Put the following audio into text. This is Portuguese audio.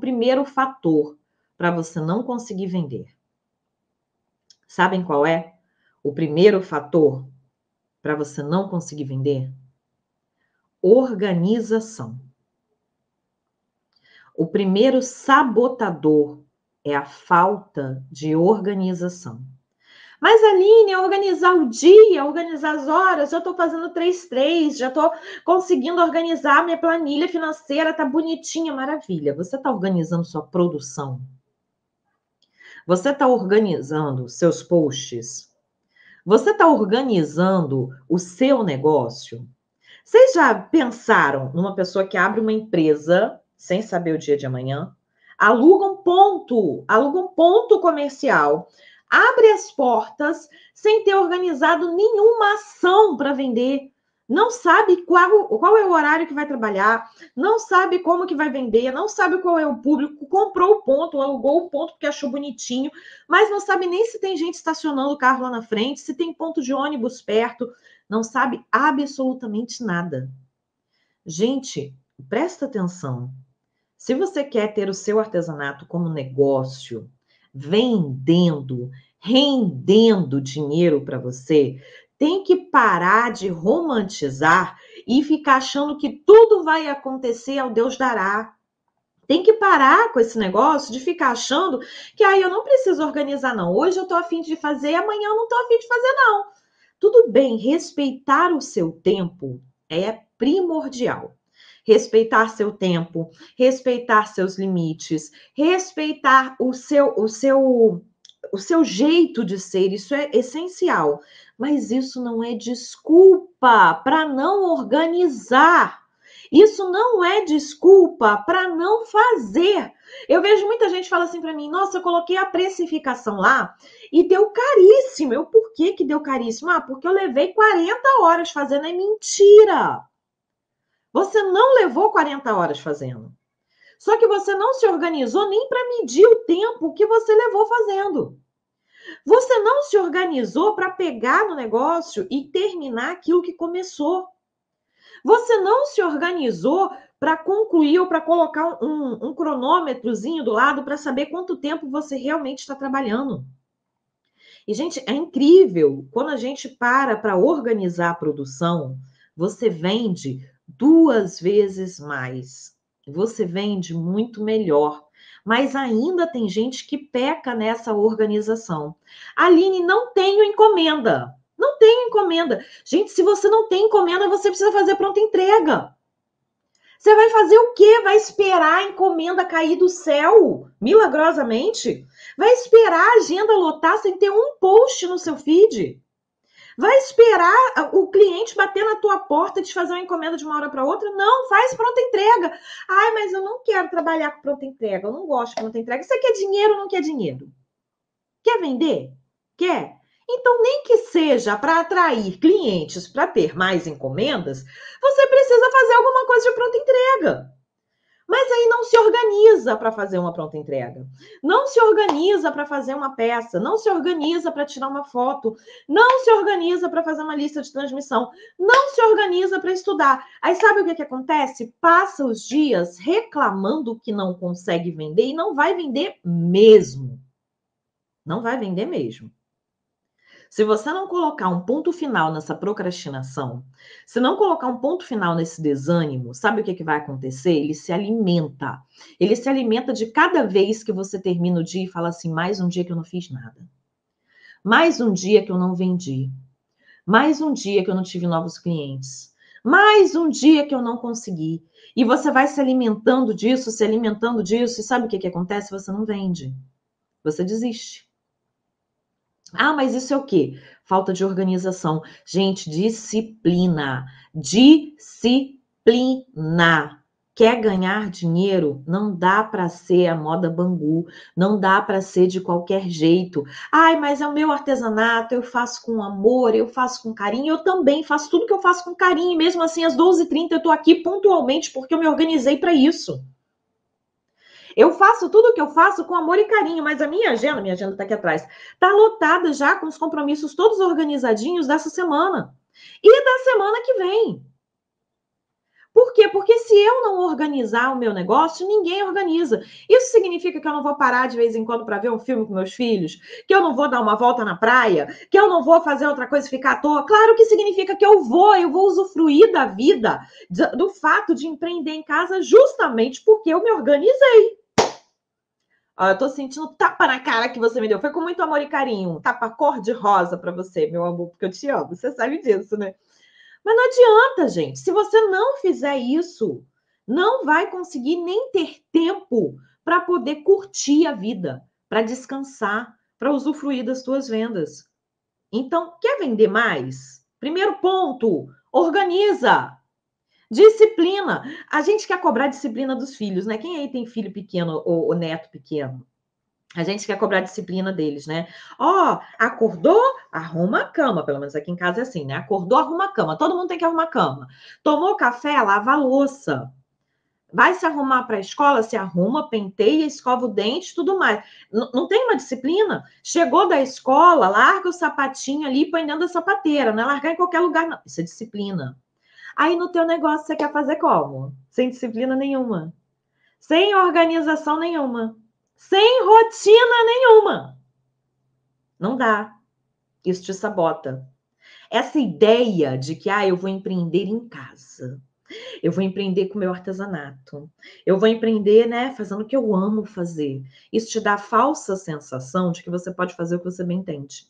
primeiro fator para você não conseguir vender. Sabem qual é o primeiro fator para você não conseguir vender? Organização. O primeiro sabotador é a falta de organização. Mas, Aline, organizar o dia, organizar as horas, eu estou fazendo 3-3, já estou conseguindo organizar minha planilha financeira, tá bonitinha, maravilha. Você está organizando sua produção? Você está organizando seus posts? Você está organizando o seu negócio? Vocês já pensaram numa pessoa que abre uma empresa sem saber o dia de amanhã? Aluga um ponto, aluga um ponto comercial abre as portas sem ter organizado nenhuma ação para vender, não sabe qual, qual é o horário que vai trabalhar, não sabe como que vai vender, não sabe qual é o público, comprou o ponto, alugou o ponto porque achou bonitinho, mas não sabe nem se tem gente estacionando o carro lá na frente, se tem ponto de ônibus perto, não sabe absolutamente nada. Gente, presta atenção. Se você quer ter o seu artesanato como negócio, vendendo, rendendo dinheiro para você, tem que parar de romantizar e ficar achando que tudo vai acontecer ao Deus dará. Tem que parar com esse negócio de ficar achando que aí ah, eu não preciso organizar, não. Hoje eu estou afim de fazer, amanhã eu não estou afim de fazer, não. Tudo bem, respeitar o seu tempo é primordial respeitar seu tempo, respeitar seus limites, respeitar o seu o seu o seu jeito de ser, isso é essencial. Mas isso não é desculpa para não organizar. Isso não é desculpa para não fazer. Eu vejo muita gente fala assim para mim: "Nossa, eu coloquei a precificação lá e deu caríssimo". Eu por que que deu caríssimo? Ah, porque eu levei 40 horas fazendo é mentira. Você não levou 40 horas fazendo. Só que você não se organizou nem para medir o tempo que você levou fazendo. Você não se organizou para pegar no negócio e terminar aquilo que começou. Você não se organizou para concluir ou para colocar um, um cronômetrozinho do lado para saber quanto tempo você realmente está trabalhando. E, gente, é incrível quando a gente para para organizar a produção, você vende duas vezes mais. Você vende muito melhor. Mas ainda tem gente que peca nessa organização. Aline, não tenho encomenda. Não tenho encomenda. Gente, se você não tem encomenda, você precisa fazer pronta entrega. Você vai fazer o quê? Vai esperar a encomenda cair do céu, milagrosamente? Vai esperar a agenda lotar sem ter um post no seu feed? Vai esperar o cliente na tua porta fazer uma encomenda de uma hora para outra. Não, faz pronta entrega. Ai, mas eu não quero trabalhar com pronta entrega. Eu não gosto de pronta entrega. isso aqui é dinheiro ou não quer dinheiro? Quer vender? Quer? Então, nem que seja para atrair clientes para ter mais encomendas, você precisa fazer alguma coisa de pronta entrega mas aí não se organiza para fazer uma pronta entrega, não se organiza para fazer uma peça, não se organiza para tirar uma foto, não se organiza para fazer uma lista de transmissão, não se organiza para estudar. Aí sabe o que, que acontece? Passa os dias reclamando que não consegue vender e não vai vender mesmo. Não vai vender mesmo. Se você não colocar um ponto final nessa procrastinação, se não colocar um ponto final nesse desânimo, sabe o que, que vai acontecer? Ele se alimenta. Ele se alimenta de cada vez que você termina o dia e fala assim: mais um dia que eu não fiz nada. Mais um dia que eu não vendi. Mais um dia que eu não tive novos clientes. Mais um dia que eu não consegui. E você vai se alimentando disso, se alimentando disso, e sabe o que, que acontece? Você não vende. Você desiste. Ah, mas isso é o quê? Falta de organização. Gente, disciplina. Disciplina. Quer ganhar dinheiro? Não dá para ser a moda bangu, não dá para ser de qualquer jeito. Ai, mas é o meu artesanato, eu faço com amor, eu faço com carinho, eu também faço tudo que eu faço com carinho, mesmo assim às 12h30 eu estou aqui pontualmente porque eu me organizei para isso. Eu faço tudo o que eu faço com amor e carinho, mas a minha agenda, minha agenda está aqui atrás, está lotada já com os compromissos todos organizadinhos dessa semana e da semana que vem. Por quê? Porque se eu não organizar o meu negócio, ninguém organiza. Isso significa que eu não vou parar de vez em quando para ver um filme com meus filhos, que eu não vou dar uma volta na praia, que eu não vou fazer outra coisa e ficar à toa. Claro que significa que eu vou, eu vou usufruir da vida, do fato de empreender em casa, justamente porque eu me organizei. Eu tô sentindo tapa na cara que você me deu. Foi com muito amor e carinho. Tapa cor de rosa para você, meu amor, porque eu te amo. Você sabe disso, né? Mas não adianta, gente. Se você não fizer isso, não vai conseguir nem ter tempo para poder curtir a vida, para descansar, para usufruir das suas vendas. Então, quer vender mais? Primeiro ponto, organiza. Disciplina. A gente quer cobrar disciplina dos filhos, né? Quem aí tem filho pequeno ou, ou neto pequeno? A gente quer cobrar disciplina deles, né? Ó, oh, acordou, arruma a cama. Pelo menos aqui em casa é assim, né? Acordou, arruma a cama. Todo mundo tem que arrumar a cama. Tomou café, lava a louça. Vai se arrumar para a escola, se arruma, penteia, escova o dente, tudo mais. N não tem uma disciplina? Chegou da escola, larga o sapatinho ali e põe dentro da sapateira. Não é largar em qualquer lugar, não. Isso é disciplina. Aí no teu negócio você quer fazer como? Sem disciplina nenhuma, sem organização nenhuma, sem rotina nenhuma. Não dá. Isso te sabota. Essa ideia de que ah, eu vou empreender em casa. Eu vou empreender com meu artesanato. Eu vou empreender, né, fazendo o que eu amo fazer. Isso te dá a falsa sensação de que você pode fazer o que você bem entende.